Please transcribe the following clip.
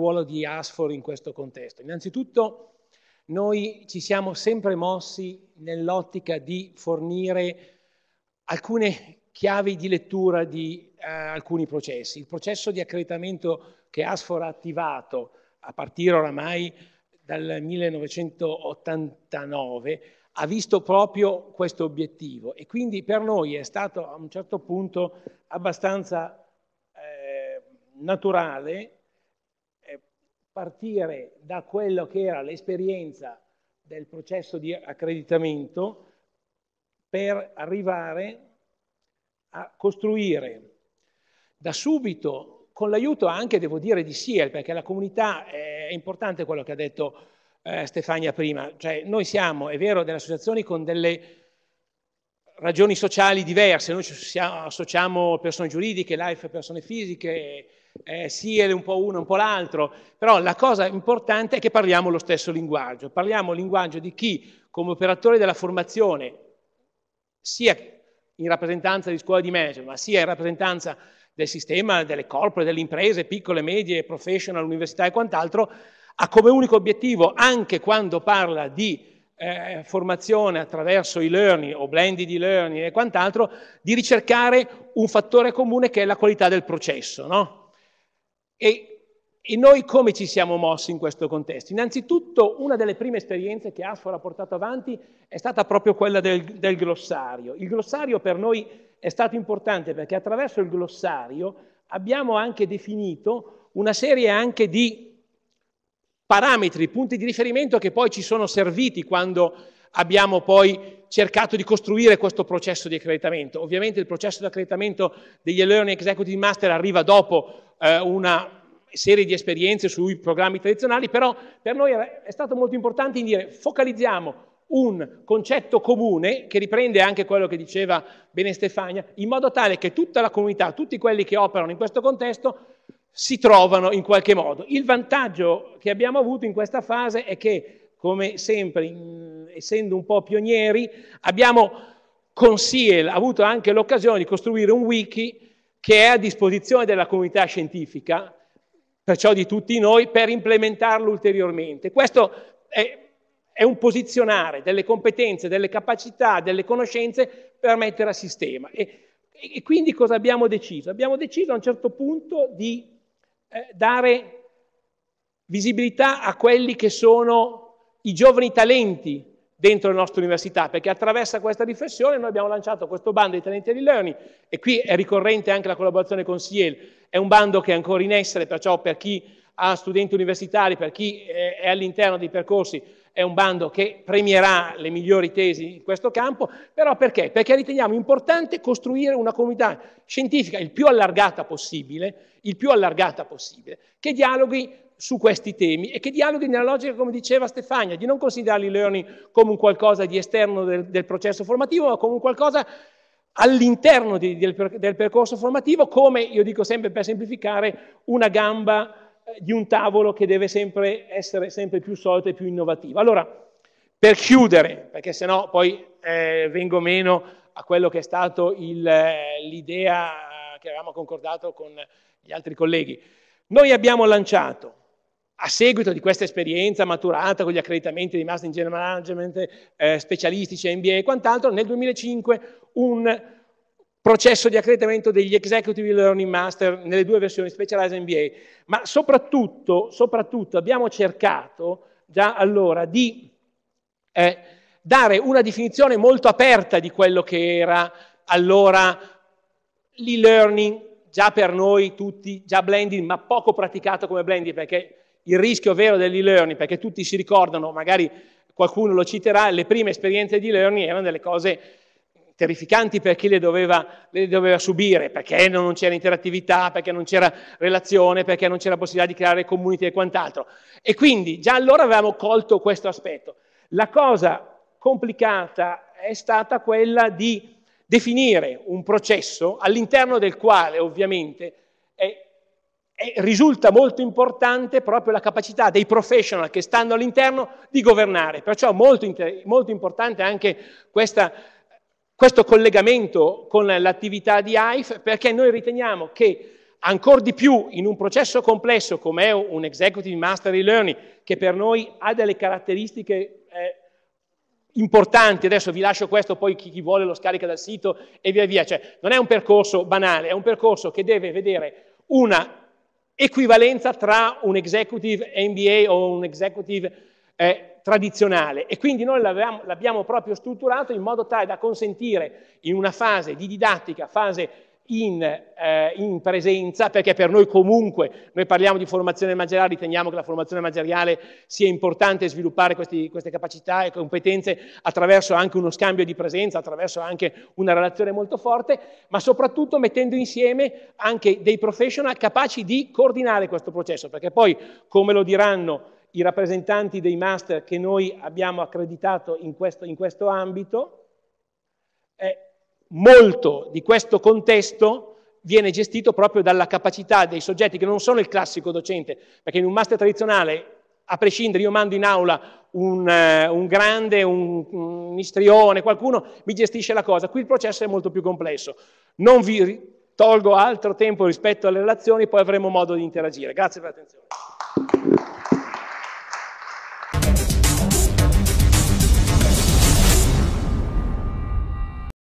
ruolo di ASFOR in questo contesto? Innanzitutto noi ci siamo sempre mossi nell'ottica di fornire alcune chiavi di lettura di eh, alcuni processi. Il processo di accreditamento che ASFOR ha attivato a partire oramai dal 1989 ha visto proprio questo obiettivo e quindi per noi è stato a un certo punto abbastanza eh, naturale partire da quello che era l'esperienza del processo di accreditamento per arrivare a costruire da subito, con l'aiuto anche, devo dire, di SIEL, perché la comunità è importante quello che ha detto eh, Stefania prima, cioè noi siamo, è vero, delle associazioni con delle ragioni sociali diverse, noi ci associamo persone giuridiche, life persone fisiche, eh, sì, è un po' uno, un po' l'altro, però la cosa importante è che parliamo lo stesso linguaggio, parliamo il linguaggio di chi come operatore della formazione, sia in rappresentanza di scuola di management, ma sia in rappresentanza del sistema, delle corporate, delle imprese, piccole, medie, professional, università e quant'altro, ha come unico obiettivo, anche quando parla di eh, formazione attraverso i learning o blended e-learning e quant'altro, di ricercare un fattore comune che è la qualità del processo, no? E, e noi come ci siamo mossi in questo contesto? Innanzitutto una delle prime esperienze che Asfor ha portato avanti è stata proprio quella del, del glossario. Il glossario per noi è stato importante perché attraverso il glossario abbiamo anche definito una serie anche di parametri, punti di riferimento che poi ci sono serviti quando abbiamo poi cercato di costruire questo processo di accreditamento. Ovviamente il processo di accreditamento degli Learning Executive Master arriva dopo eh, una serie di esperienze sui programmi tradizionali, però per noi è stato molto importante in dire focalizziamo un concetto comune che riprende anche quello che diceva bene Stefania, in modo tale che tutta la comunità, tutti quelli che operano in questo contesto, si trovano in qualche modo. Il vantaggio che abbiamo avuto in questa fase è che, come sempre in essendo un po' pionieri, abbiamo con SIEL avuto anche l'occasione di costruire un wiki che è a disposizione della comunità scientifica, perciò di tutti noi, per implementarlo ulteriormente. Questo è, è un posizionare delle competenze, delle capacità, delle conoscenze per mettere a sistema. E, e quindi cosa abbiamo deciso? Abbiamo deciso a un certo punto di eh, dare visibilità a quelli che sono i giovani talenti dentro le nostre università, perché attraverso questa riflessione noi abbiamo lanciato questo bando dei talenti di learning e qui è ricorrente anche la collaborazione con Ciel, è un bando che è ancora in essere, perciò per chi ha studenti universitari, per chi è all'interno dei percorsi, è un bando che premierà le migliori tesi in questo campo, però perché? Perché riteniamo importante costruire una comunità scientifica il più allargata possibile, il più allargata possibile, che dialoghi su questi temi e che dialoghi nella logica, come diceva Stefania, di non considerare il learning come un qualcosa di esterno del, del processo formativo, ma come un qualcosa all'interno di, del, del, percorso formativo, come io dico sempre per semplificare, una gamba eh, di un tavolo che deve sempre essere sempre più solida e più innovativo. Allora, per chiudere, perché sennò poi eh, vengo meno a quello che è stato il, eh, l'idea che avevamo concordato con gli altri colleghi, noi abbiamo lanciato a seguito di questa esperienza maturata con gli accreditamenti di Master in General Management, eh, specialistici, MBA e quant'altro, nel 2005 un processo di accreditamento degli Executive Learning Master nelle due versioni Specialized MBA, ma soprattutto, soprattutto abbiamo cercato già allora di eh, dare una definizione molto aperta di quello che era allora l'e-learning, già per noi tutti, già blending, ma poco praticato come blending, perché il rischio vero dell'e-learning, perché tutti si ricordano, magari qualcuno lo citerà, le prime esperienze di e learning erano delle cose terrificanti per chi le doveva, le doveva subire, perché non c'era interattività, perché non c'era relazione, perché non c'era possibilità di creare community e quant'altro. E quindi già allora avevamo colto questo aspetto. La cosa complicata è stata quella di definire un processo all'interno del quale ovviamente risulta molto importante proprio la capacità dei professional che stanno all'interno di governare. Perciò molto, inter- molto importante anche questa, questo collegamento con l'attività di AIF perché noi riteniamo che ancora di più in un processo complesso come è un Executive Master e-Learning che per noi ha delle caratteristiche eh, importanti, adesso vi lascio questo, poi chi, chi vuole lo scarica dal sito e via via, cioè non è un percorso banale, è un percorso che deve vedere una equivalenza tra un executive MBA o un executive eh, tradizionale e quindi noi l'abbiamo, l'abbiamo proprio strutturato in modo tale da consentire in una fase di didattica, fase in, eh, in, presenza, perché per noi comunque, noi parliamo di formazione manageriale, riteniamo che la formazione manageriale sia importante sviluppare questi, queste capacità e competenze attraverso anche uno scambio di presenza, attraverso anche una relazione molto forte, ma soprattutto mettendo insieme anche dei professional capaci di coordinare questo processo, perché poi, come lo diranno i rappresentanti dei master che noi abbiamo accreditato in questo, in questo ambito, eh, molto di questo contesto viene gestito proprio dalla capacità dei soggetti che non sono il classico docente, perché in un master tradizionale, a prescindere, io mando in aula un, eh, un grande, un, un, istrione, qualcuno mi gestisce la cosa. Qui il processo è molto più complesso. Non vi tolgo altro tempo rispetto alle relazioni, poi avremo modo di interagire. Grazie per l'attenzione.